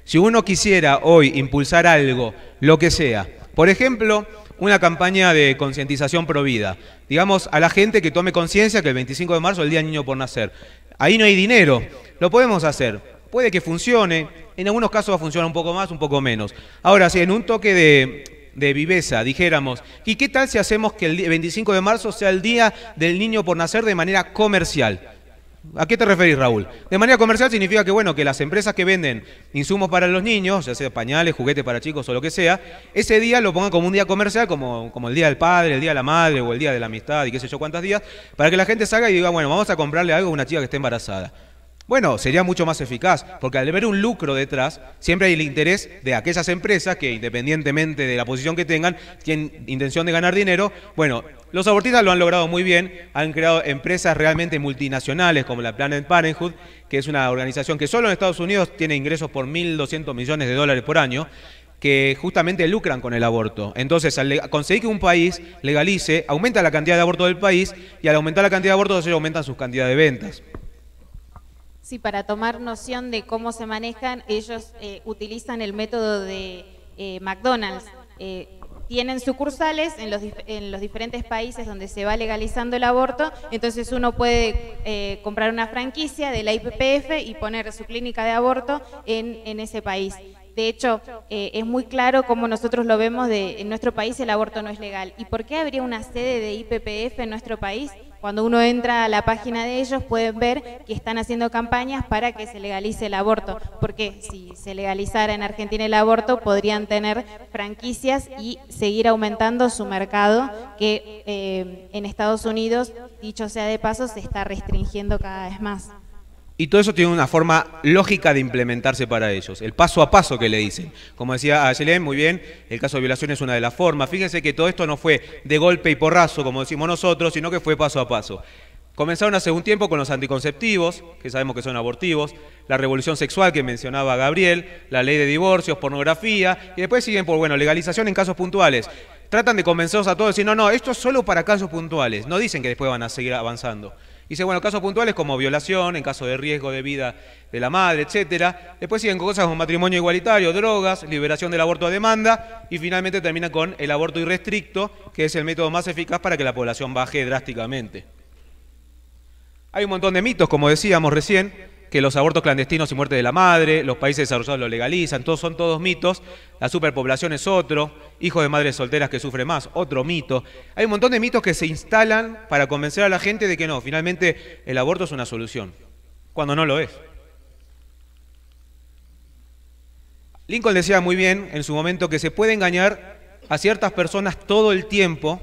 Si uno quisiera hoy impulsar algo, lo que sea, por ejemplo, una campaña de concientización provida, digamos a la gente que tome conciencia que el 25 de marzo es el Día Niño por Nacer. Ahí no hay dinero, lo podemos hacer. Puede que funcione, en algunos casos va a funcionar un poco más, un poco menos. Ahora, si en un toque de, de viveza. Dijéramos, ¿y qué tal si hacemos que el 25 de marzo sea el día del niño por nacer de manera comercial? ¿A qué te referís, Raúl? De manera comercial significa que, bueno, que las empresas que venden insumos para los niños, ya sea pañales, juguetes para chicos o lo que sea, ese día lo pongan como un día comercial, como, como el día del padre, el día de la madre o el día de la amistad y qué sé yo cuántos días, para que la gente salga y diga, bueno, vamos a comprarle algo a una chica que esté embarazada. Bueno, sería mucho más eficaz, porque al ver un lucro detrás, siempre hay el interés de aquellas empresas que, independientemente de la posición que tengan, tienen intención de ganar dinero. Bueno, los abortistas lo han logrado muy bien, han creado empresas realmente multinacionales como la Planet Parenthood, que es una organización que solo en Estados Unidos tiene ingresos por 1.200 millones de dólares por año que justamente lucran con el aborto. Entonces, al conseguir que un país legalice, aumenta la cantidad de abortos del país y al aumentar la cantidad de abortos, ellos aumentan sus cantidades de ventas. Sí, para tomar noción de cómo se manejan, ellos eh, utilizan el método de eh, McDonald's. Eh, tienen sucursales en los, en los, diferentes países donde se va legalizando el aborto, entonces uno puede comprar una franquicia de la IPPF y poner su clínica de aborto en, ese país. De hecho, es muy claro como nosotros lo vemos de, en nuestro país el aborto no es legal. ¿Y por qué habría una sede de IPPF en nuestro país? Cuando uno entra a la página de ellos pueden ver que están haciendo campañas para que se legalice el aborto, porque si se legalizara en Argentina el aborto podrían tener franquicias y seguir aumentando su mercado que eh, en Estados Unidos, dicho sea de paso, se está restringiendo cada vez más. Y todo eso tiene una forma lógica de implementarse para ellos, el paso a paso que le dicen. Como decía Ayelén, muy bien, el caso de violación es una de las formas. Fíjense que todo esto no fue de golpe y porrazo, como decimos nosotros, sino que fue paso a paso. Comenzaron hace un tiempo con los anticonceptivos, que sabemos que son abortivos, la revolución sexual que mencionaba Gabriel, la ley de divorcios, pornografía, y después siguen por, bueno, legalización en casos puntuales. Tratan de convencerlos a todos y decir, no, no, esto es solo para casos puntuales. No dicen que después van a seguir avanzando. Dice, bueno, casos puntuales como violación, en caso de riesgo de vida de la madre, etcétera. Después siguen cosas como matrimonio igualitario, drogas, liberación del aborto a demanda y finalmente termina con el aborto irrestricto, que es el método más eficaz para que la población baje drásticamente. Hay un montón de mitos, como decíamos recién, que los abortos clandestinos y muerte de la madre, los países desarrollados lo legalizan, todos son todos mitos, la superpoblación es otro, hijos de madres solteras que sufren más, otro mito. Hay un montón de mitos que se instalan para convencer a la gente de que no, finalmente el aborto es una solución, cuando no lo es. Lincoln decía muy bien en su momento que se puede engañar a ciertas personas todo el tiempo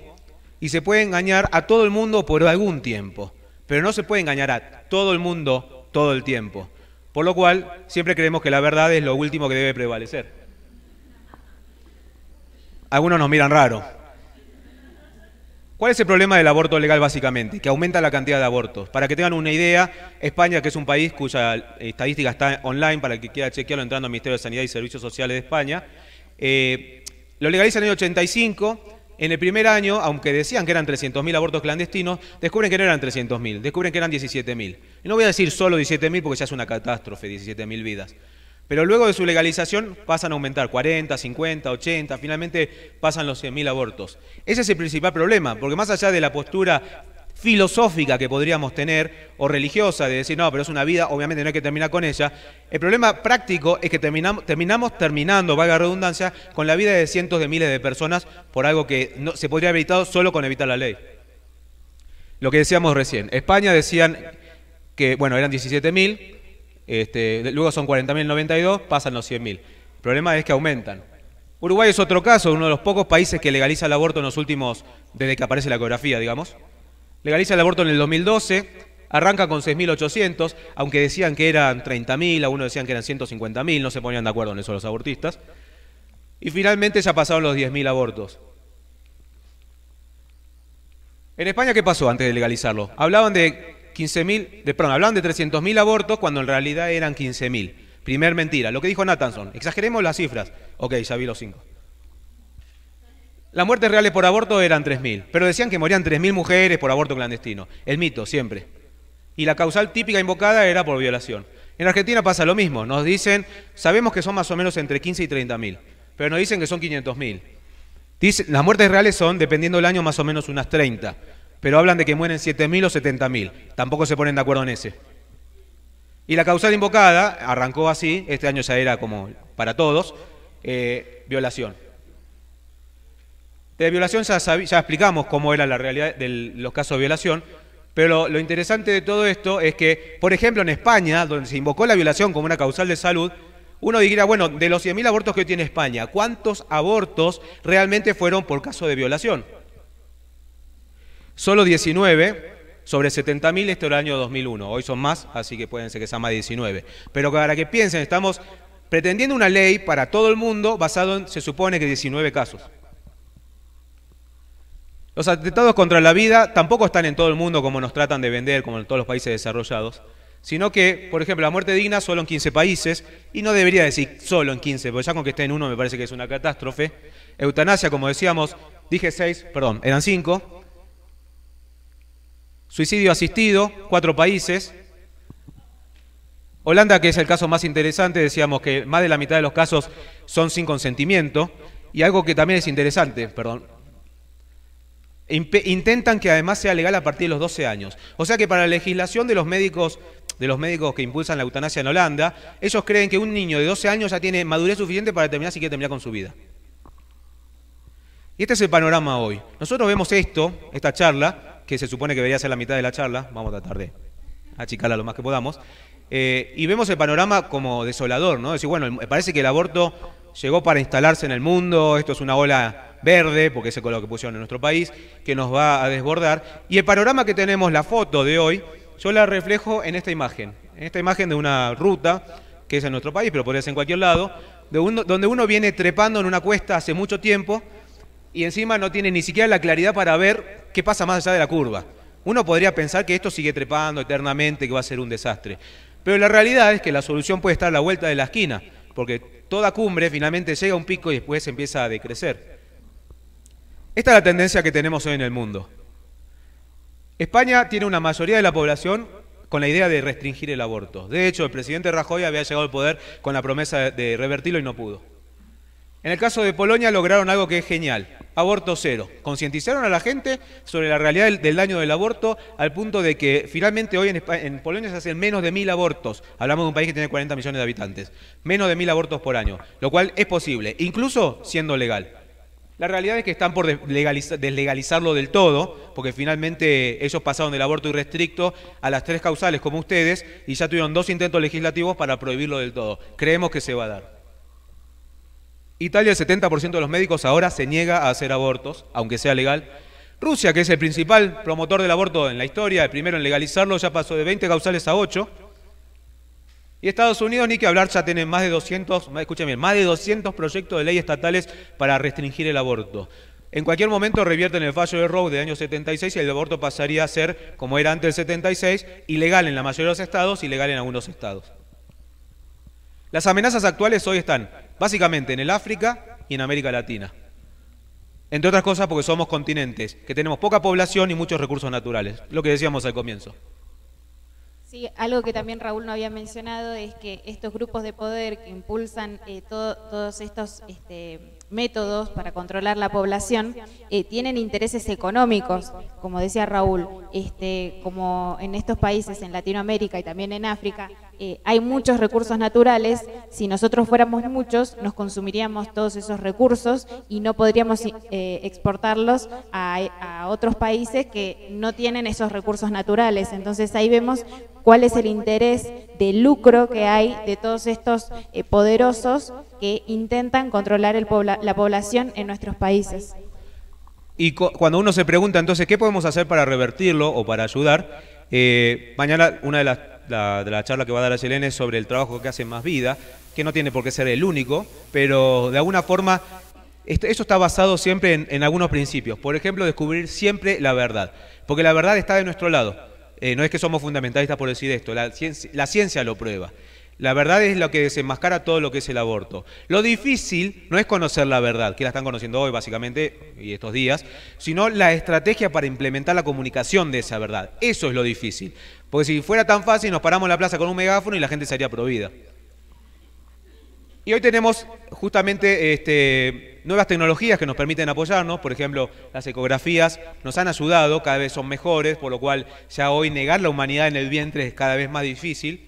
y se puede engañar a todo el mundo por algún tiempo, pero no se puede engañar a todo el mundo todo el tiempo. Por lo cual, siempre creemos que la verdad es lo último que debe prevalecer. Algunos nos miran raro. ¿Cuál es el problema del aborto legal básicamente? Que aumenta la cantidad de abortos. Para que tengan una idea, España, que es un país cuya estadística está online, para el que quiera chequearlo entrando al Ministerio de Sanidad y Servicios Sociales de España, eh, lo legaliza en el 85 en el primer año, aunque decían que eran 300.000 abortos clandestinos, descubren que no eran 300.000, descubren que eran 17.000. Y no voy a decir solo 17.000 porque ya es una catástrofe, 17.000 vidas. Pero luego de su legalización pasan a aumentar 40, 50, 80, finalmente pasan los 100.000 abortos. Ese es el principal problema, porque más allá de la postura filosófica que podríamos tener, o religiosa, de decir, no, pero es una vida, obviamente no hay que terminar con ella. El problema práctico es que terminamos, terminamos terminando, valga redundancia, con la vida de cientos de miles de personas por algo que no, se podría haber evitado solo con evitar la ley. Lo que decíamos recién, España decían que, bueno, eran 17.000, este, luego son 92, pasan los 100.000. El problema es que aumentan. Uruguay es otro caso, uno de los pocos países que legaliza el aborto en los últimos, desde que aparece la ecografía, digamos. Legaliza el aborto en el 2012, arranca con 6.800, aunque decían que eran 30.000, algunos decían que eran 150.000, no se ponían de acuerdo en eso los abortistas. Y finalmente se ya pasaron los 10.000 abortos. ¿En España qué pasó antes de legalizarlo? Hablaban de 15.000, de, perdón, hablaban de 300.000 abortos cuando en realidad eran 15.000. Primer mentira, lo que dijo Nathanson. Exageremos las cifras. Ok, ya vi los 5. Las muertes reales por aborto eran 3.000, pero decían que morían 3.000 mujeres por aborto clandestino. El mito, siempre. Y la causal típica invocada era por violación. En Argentina pasa lo mismo. Nos dicen, sabemos que son más o menos entre 15 y 30.000, pero nos dicen que son 500.000. Las muertes reales son, dependiendo del año, más o menos unas 30, pero hablan de que mueren 7.000 o 70.000. Tampoco se ponen de acuerdo en ese. Y la causal invocada arrancó así, este año ya era como para todos, eh, violación. De violación ya, explicamos cómo era la realidad de los casos de violación, pero lo, interesante de todo esto es que, por ejemplo, en España, donde se invocó la violación como una causal de salud, uno diría, bueno, de los 100.000 abortos que tiene España, ¿cuántos abortos realmente fueron por caso de violación? Solo 19 sobre 70.000, esto era el año 2001. Hoy son más, así que pueden ser que sean más de 19. Pero para que piensen, estamos pretendiendo una ley para todo el mundo basado en, se supone que 19 casos. Los atentados contra la vida tampoco están en todo el mundo como nos tratan de vender, como en todos los países desarrollados, sino que, por ejemplo, la muerte digna solo en 15 países, y no debería decir solo en 15, porque ya con que esté en uno me parece que es una catástrofe. Eutanasia, como decíamos, dije 6, perdón, eran 5. Suicidio asistido, 4 países. Holanda, que es el caso más interesante, decíamos que más de la mitad de los casos son sin consentimiento. Y algo que también es interesante, perdón, Intentan que además sea legal a partir de los 12 años. O sea que para la legislación de los médicos de los médicos que impulsan la eutanasia en Holanda, ellos creen que un niño de 12 años ya tiene madurez suficiente para determinar si quiere terminar con su vida. Y este es el panorama hoy. Nosotros vemos esto, esta charla, que se supone que debería ser la mitad de la charla, vamos a tratar de achicarla lo más que podamos, eh, y vemos el panorama como desolador, ¿no? Es decir, bueno, parece que el aborto llegó para instalarse en el mundo, esto es una ola verde, porque ese color que pusieron en nuestro país, que nos va a desbordar. Y el panorama que tenemos, la foto de hoy, yo la reflejo en esta imagen, en esta imagen de una ruta, que es en nuestro país, pero podría ser en cualquier lado, donde uno viene trepando en una cuesta hace mucho tiempo y encima no tiene ni siquiera la claridad para ver qué pasa más allá de la curva. Uno podría pensar que esto sigue trepando eternamente, que va a ser un desastre. Pero la realidad es que la solución puede estar a la vuelta de la esquina, porque toda cumbre finalmente llega a un pico y después empieza a decrecer. Esta es la tendencia que tenemos hoy en el mundo. España tiene una mayoría de la población con la idea de restringir el aborto. De hecho, el presidente Rajoy había llegado al poder con la promesa de revertirlo y no pudo. En el caso de Polonia lograron algo que es genial, aborto cero. Concientizaron a la gente sobre la realidad del, daño del aborto al punto de que finalmente hoy en, en Polonia se hacen menos de mil abortos. Hablamos de un país que tiene 40 millones de habitantes. Menos de mil abortos por año, lo cual es posible, incluso siendo legal. La realidad es que están por deslegalizarlo del todo, porque finalmente ellos pasaron del aborto irrestricto a las tres causales como ustedes y ya tuvieron dos intentos legislativos para prohibirlo del todo. Creemos que se va a dar. Italia, el 70% de los médicos ahora se niega a hacer abortos, aunque sea legal. Rusia, que es el principal promotor del aborto en la historia, el primero en legalizarlo, ya pasó de 20 causales a 8. Y Estados Unidos, ni que hablar, ya tienen más de 200, más de 200 proyectos de ley estatales para restringir el aborto. En cualquier momento revierten el fallo de Roe de año 76 y el aborto pasaría a ser, como era antes del 76, ilegal en la mayoría de los estados y legal en algunos estados. Las amenazas actuales hoy están básicamente en el África y en América Latina. Entre otras cosas porque somos continentes, que tenemos poca población y muchos recursos naturales, lo que decíamos al comienzo. Sí, algo que también Raúl no había mencionado es que estos grupos de poder que impulsan eh, todo, todos estos este, métodos para controlar la población eh, tienen intereses económicos, como decía Raúl, este, como en estos países, en Latinoamérica y también en África, eh, hay muchos recursos naturales, si nosotros fuéramos muchos, nos consumiríamos todos esos recursos y no podríamos eh, exportarlos a, otros países que no tienen esos recursos naturales. Entonces ahí vemos cuál es el interés de lucro que hay de todos estos poderosos que intentan controlar el, la población en nuestros países. Y cuando uno se pregunta entonces qué podemos hacer para revertirlo o para ayudar, eh, mañana una de las de la charla que va a dar a Yelene es sobre el trabajo que hace Más Vida, que no tiene por qué ser el único, pero de alguna forma eso está basado siempre en, algunos principios. Por ejemplo, descubrir siempre la verdad, porque la verdad está de nuestro lado. Eh, no es que somos fundamentalistas por decir esto, la ciencia, la ciencia lo prueba. La verdad es lo que desenmascara todo lo que es el aborto. Lo difícil no es conocer la verdad, que la están conociendo hoy básicamente y estos días, sino la estrategia para implementar la comunicación de esa verdad. Eso es lo difícil. Porque si fuera tan fácil, nos paramos en la plaza con un megáfono y la gente sería prohibida. Y hoy tenemos justamente este, nuevas tecnologías que nos permiten apoyarnos, por ejemplo, las ecografías nos han ayudado, cada vez son mejores, por lo cual ya hoy negar la humanidad en el vientre es cada vez más difícil.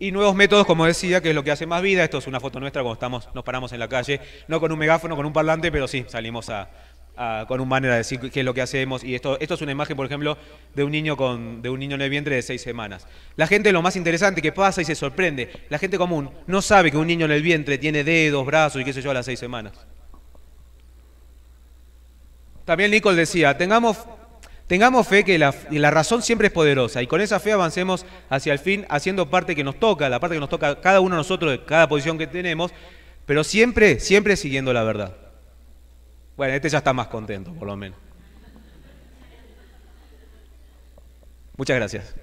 Y nuevos métodos, como decía, que es lo que hace más vida. Esto es una foto nuestra cuando estamos, nos paramos en la calle, no con un megáfono, con un parlante, pero sí, salimos con un manera de decir qué es lo que hacemos. Y esto, esto es una imagen, por ejemplo, de un niño con, de un niño en el vientre de seis semanas. La gente lo más interesante que pasa y se sorprende. La gente común no sabe que un niño en el vientre tiene dedos, brazos y qué sé yo a las seis semanas. También Nicole decía, tengamos Tengamos fe que la, razón siempre es poderosa y con esa fe avancemos hacia el fin haciendo parte que nos toca, la parte que nos toca cada uno de nosotros de cada posición que tenemos, pero siempre, siempre siguiendo la verdad. Bueno, este ya está más contento, por lo menos. Muchas gracias.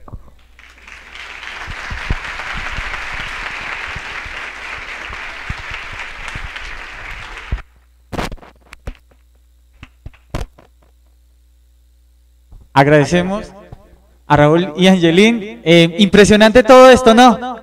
Agradecemos a Raúl y Angelín. Eh, impresionante todo esto, ¿no?